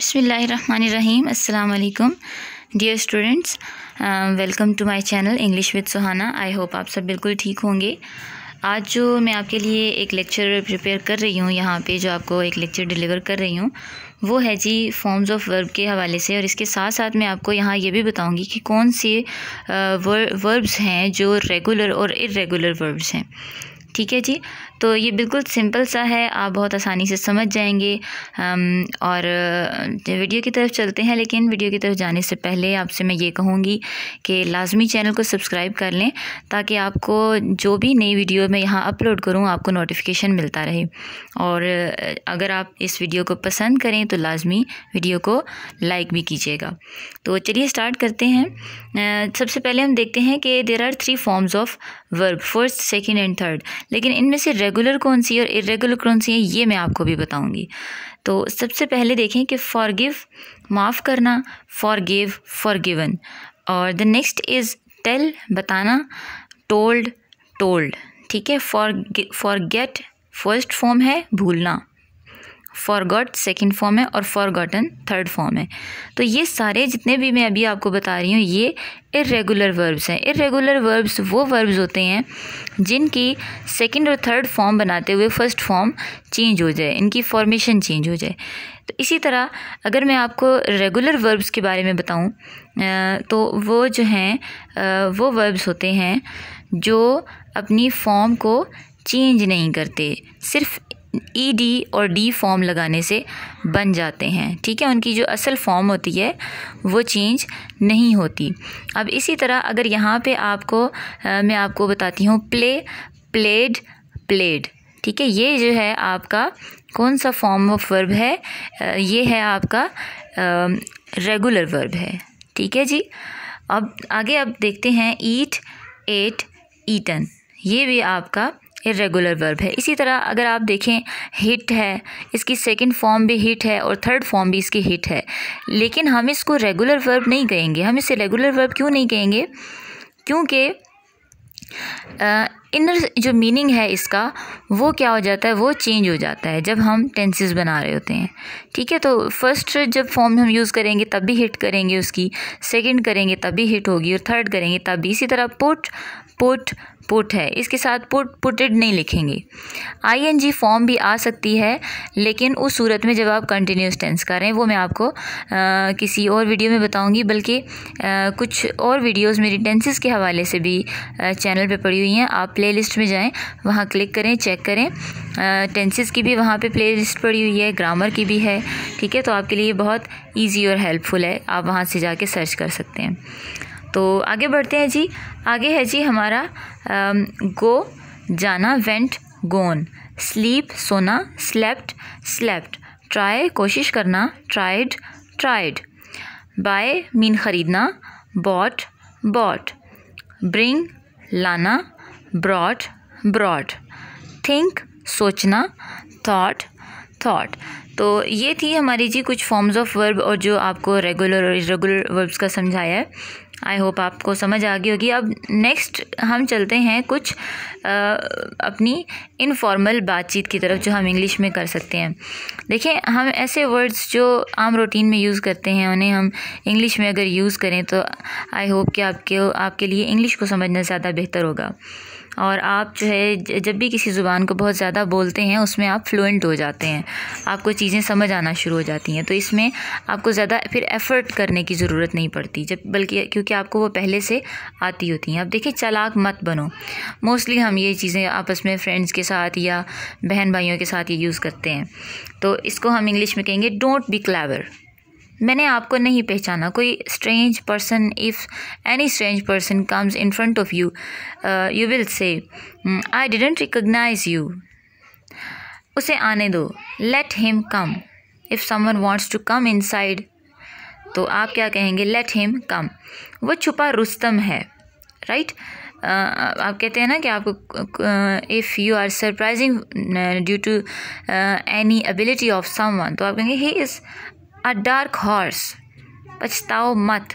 Bismillahirrahmanirrahim. Assalamu alaikum. Dear students welcome to my channel English with Suhana I hope आप सब बिल्कुल ठीक होंगे आज जो मैं आपके लिए एक लेक्चर प्रिपेयर कर रही हूँ यहाँ पे जो आपको एक लेक्चर डिलीवर कर रही हूँ वो है जी फॉर्म्स ऑफ वर्ब के हवाले से और इसके साथ साथ मैं आपको यहाँ ये भी बताऊँगी कि कौन से वर्ब्स uh, हैं जो रेगुलर और इरेगुलर वर्ब्स हैं ठीक है जी तो ये बिल्कुल सिंपल सा है आप बहुत आसानी से समझ जाएंगे और वीडियो की तरफ चलते हैं लेकिन वीडियो की तरफ जाने से पहले आपसे मैं ये कहूँगी कि लाजमी चैनल को सब्सक्राइब कर लें ताकि आपको जो भी नई वीडियो मैं यहाँ अपलोड करूँ आपको नोटिफिकेशन मिलता रहे और अगर आप इस वीडियो को पसंद करें तो लाजमी वीडियो को लाइक भी कीजिएगा तो चलिए स्टार्ट करते हैं सबसे पहले हम देखते हैं कि there are three forms of verb first second and third लेकिन इनमें से रेगुलर कौन सी और इरेगुलर कौन सी है ये मैं आपको भी बताऊंगी तो सबसे पहले देखें कि फॉरगिव माफ़ करना फॉरगिव फॉरगिवन और द नेक्स्ट इज़ टेल बताना टोल्ड टोल्ड ठीक है फॉर फॉरगेट फर्स्ट फॉर्म है भूलना फॉरगॉट सेकेंड फॉर्म है और फॉरगॉटन थर्ड फॉर्म है तो ये सारे जितने भी मैं अभी आपको बता रही हूँ ये इरेगुलर वर्ब्स हैं इरेगुलर वर्ब्स वो वर्ब्स होते हैं जिनकी सेकेंड और थर्ड फॉर्म बनाते हुए फर्स्ट फॉर्म चेंज हो जाए इनकी फॉर्मेशन चेंज हो जाए तो इसी तरह अगर मैं आपको रेगुलर वर्ब्स के बारे में बताऊँ तो वो जो हैं वो वर्ब्स होते हैं जो अपनी फॉर्म को चेंज नहीं करते सिर्फ ई e डी और डी फॉर्म लगाने से बन जाते हैं ठीक है उनकी जो असल फॉर्म होती है वो चेंज नहीं होती अब इसी तरह अगर यहाँ पे आपको आ, मैं आपको बताती हूँ प्ले प्लेड प्लेड ठीक है ये जो है आपका कौन सा फॉर्म ऑफ वर्ब है आ, ये है आपका रेगुलर वर्ब है ठीक है जी अब आगे आप देखते हैं ईट एट ईटन ये भी आपका इरेगुलर वर्ब है इसी तरह अगर आप देखें हिट है इसकी सेकंड फॉर्म भी हिट है और थर्ड फॉर्म भी इसकी हिट है लेकिन हम इसको रेगुलर वर्ब नहीं कहेंगे हम इसे रेगुलर वर्ब क्यों नहीं कहेंगे क्योंकि इनर जो मीनिंग है इसका वो क्या हो जाता है वो चेंज हो जाता है जब हम टेंसेस बना रहे होते हैं ठीक है तो फर्स्ट जब फॉर्म हम यूज़ करेंगे तब भी हिट करेंगे उसकी सेकंड करेंगे तब भी हिट होगी और थर्ड करेंगे तब भी इसी तरह पुट पुट पुट है इसके साथ पुट पुटेड नहीं लिखेंगे आईएनजी फॉर्म भी आ सकती है लेकिन उस सूरत में जब आप कंटिन्यूस टेंस करें वो मैं आपको आ, किसी और वीडियो में बताऊंगी बल्कि कुछ और वीडियोस मेरी टेंसेस के हवाले से भी आ, चैनल पे पड़ी हुई हैं आप प्लेलिस्ट में जाएं वहाँ क्लिक करें चेक करें टेंसेस की भी वहाँ पर प्ले पड़ी हुई है ग्रामर की भी है ठीक है तो आपके लिए बहुत ईजी और हेल्पफुल है आप वहाँ से जाके सर्च कर सकते हैं तो आगे बढ़ते हैं जी आगे है जी हमारा गो जाना वेंट गोन स्लीप सोना स्लेप्ट स्लेप्ट ट्राई कोशिश करना ट्राइड ट्राइड बाय मीन ख़रीदना बॉट बॉट ब्रिंग लाना ब्रॉड ब्रॉड थिंक सोचना थाट थॉट तो ये थी हमारी जी कुछ फॉर्म्स ऑफ वर्ब और जो आपको रेगुलर और इरेगुलर वर्ब्स का समझाया है आई होप आपको समझ आ गई होगी अब नेक्स्ट हम चलते हैं कुछ आ, अपनी इनफॉर्मल बातचीत की तरफ जो हम इंग्लिश में कर सकते हैं देखिए हम ऐसे वर्ड्स जो आम रूटीन में यूज़ करते हैं उन्हें हम इंग्लिश में अगर यूज़ करें तो आई होप कि आपके आपके लिए इंग्लिश को समझना ज़्यादा बेहतर होगा और आप जो है जब भी किसी ज़ुबान को बहुत ज़्यादा बोलते हैं उसमें आप फ्लुएंट हो जाते हैं आपको चीज़ें समझ आना शुरू हो जाती हैं तो इसमें आपको ज़्यादा फिर एफ़र्ट करने की ज़रूरत नहीं पड़ती जब बल्कि क्योंकि आपको वो पहले से आती होती हैं अब देखिए चलाक मत बनो मोस्टली हम ये चीज़ें आपस में फ्रेंड्स के साथ या बहन भाइयों के साथ ये यूज़ करते हैं तो इसको हम इंग्लिश में कहेंगे डोंट बी क्लेवर मैंने आपको नहीं पहचाना कोई strange person if any strange person comes in front of you you will say I didn't recognise you उसे आने दो let him come if someone wants to come inside तो आप क्या कहेंगे लेट हिम कम वो छुपा रुस्तम है राइट uh, आप कहते हैं ना कि आपको if you are surprising due to any ability of one तो आप कहेंगे he is a dark horse पछताओ मत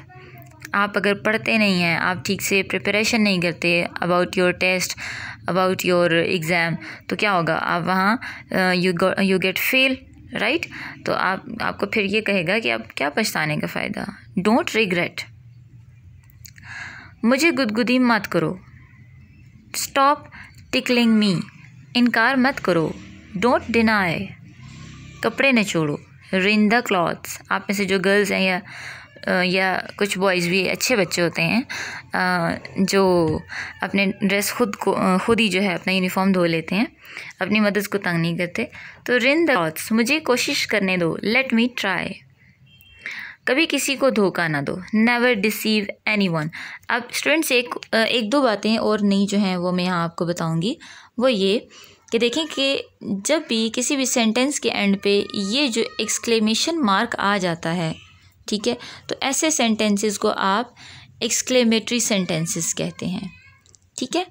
आप अगर पढ़ते नहीं हैं आप ठीक से प्रिपरेशन नहीं करते about your test about your exam तो क्या होगा आप वहाँ you you get fail right तो आप आपको फिर ये कहेगा कि आप क्या पछताने का फ़ायदा डोंट रिग्रेट मुझे गुदगुदी मत करो स्टॉप टिकलिंग मी इनकार मत करो डोंट डिनाई कपड़े न छोड़ो रिंद क्लॉथ्स आप में से जो गर्ल्स हैं या या कुछ बॉयज़ भी अच्छे बच्चे होते हैं जो अपने ड्रेस खुद को खुद ही जो है अपना यूनिफॉर्म धो लेते हैं अपनी मदद को तंग नहीं करते तो रिन द क्लॉथ्स मुझे कोशिश करने दो लेट मी ट्राई कभी किसी को धोखा ना दो नेवर डिसीव एनी वन अब स्टूडेंट्स एक एक दो बातें और नई जो हैं वो मैं यहाँ आपको बताऊँगी वो ये कि देखें कि जब भी किसी भी सेंटेंस के एंड पे ये जो एक्सक्लेमेशन मार्क आ जाता है ठीक है तो ऐसे सेंटेंसेस को आप एक्सक्लेमेटरी सेंटेंसेस कहते हैं ठीक है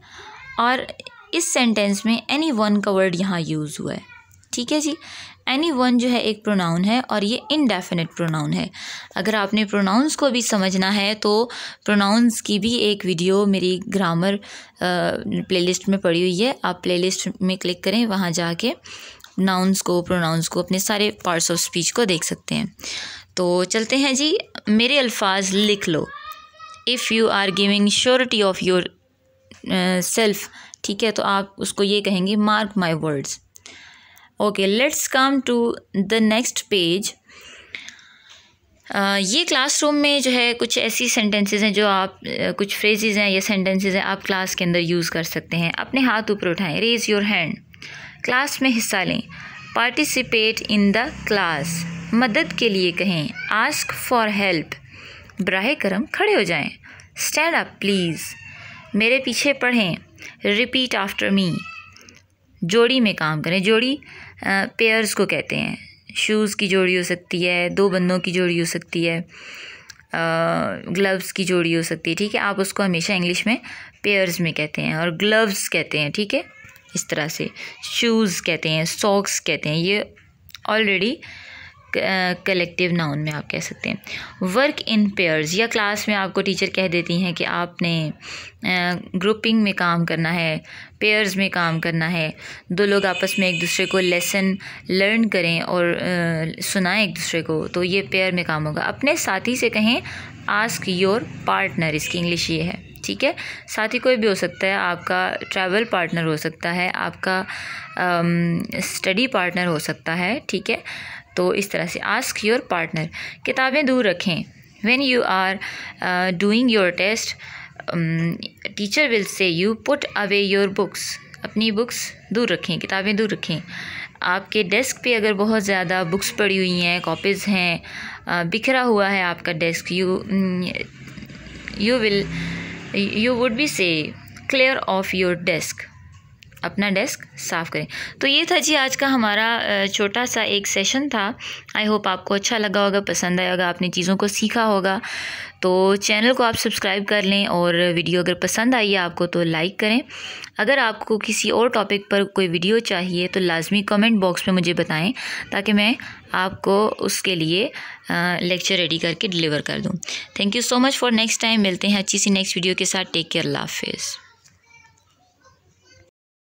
और इस सेंटेंस में एनी वन का वर्ड यहाँ यूज़ हुआ है ठीक है जी एनी वन जो है एक प्रोनाउन है और ये इनडेफिनेट प्रोनाउन है अगर आपने प्रोनाउंस को भी समझना है तो प्रोनाउंस की भी एक वीडियो मेरी ग्रामर प्लेलिस्ट में पड़ी हुई है आप प्लेलिस्ट में क्लिक करें वहाँ जाके नाउंस को प्रोनाउंस को अपने सारे पार्ट्स ऑफ स्पीच को देख सकते हैं तो चलते हैं जी मेरे अल्फाज लिख लो if you are giving surety of yourself ठीक है तो आप उसको ये कहेंगे mark my words okay let's come to the next page ये क्लासरूम में जो है कुछ ऐसी सेंटेंसेस हैं जो आप uh, कुछ फ्रेजेस हैं या सेंटेंसेस हैं आप क्लास के अंदर यूज़ कर सकते हैं अपने हाथ ऊपर उठाएं रेज़ योर हैंड क्लास में हिस्सा लें पार्टिसिपेट इन द क्लास मदद के लिए कहें आस्क फॉर हेल्प बरह करम खड़े हो जाएं स्टैंड अप प्लीज़ मेरे पीछे पढ़ें रिपीट आफ्टर मी जोड़ी में काम करें जोड़ी पेयर्स को कहते हैं शूज़ की जोड़ी हो सकती है दो बंदों की जोड़ी हो सकती है ग्लव्स की जोड़ी हो सकती है ठीक है आप उसको हमेशा इंग्लिश में पेयर्स में कहते हैं और ग्लव्स कहते हैं ठीक है इस तरह से शूज़ कहते हैं सॉक्स कहते हैं ये ऑलरेडी कलेक्टिव नाउन में आप कह सकते हैं वर्क इन पेयर्स या क्लास में आपको टीचर कह देती हैं कि आपने ग्रुपिंग में काम करना है पेयर्स में काम करना है दो लोग आपस में एक दूसरे को लेसन लर्न करें और सुनाएं एक दूसरे को तो ये पेयर में काम होगा अपने साथी से कहें आस्क योर पार्टनर इसकी इंग्लिश ये है ठीक है साथी कोई भी हो सकता है आपका ट्रैवल पार्टनर हो सकता है आपका स्टडी पार्टनर हो सकता है ठीक है तो इस तरह से आस्क योर पार्टनर किताबें दूर रखें when you are doing your test teacher will say you put away your books अपनी बुक्स दूर रखें किताबें दूर रखें आपके डेस्क पे अगर बहुत ज़्यादा बुक्स पड़ी हुई हैं कॉपीज़ हैं uh, बिखरा हुआ है आपका desk you you will you would be say clear of your desk अपना डेस्क साफ़ करें तो ये था जी आज का हमारा छोटा सा एक सेशन था आई होप आपको अच्छा लगा होगा पसंद आया होगा आपने चीज़ों को सीखा होगा तो चैनल को आप सब्सक्राइब कर लें और वीडियो अगर पसंद आई है आपको तो लाइक करें अगर आपको किसी और टॉपिक पर कोई वीडियो चाहिए तो लाजमी कमेंट बॉक्स में मुझे बताएं ताकि मैं आपको उसके लिए लेक्चर रेडी करके डिलीवर कर दूँ thank you so much for next time मिलते हैं अच्छी सी नेक्स्ट वीडियो के साथ टेक केयर लाफिज़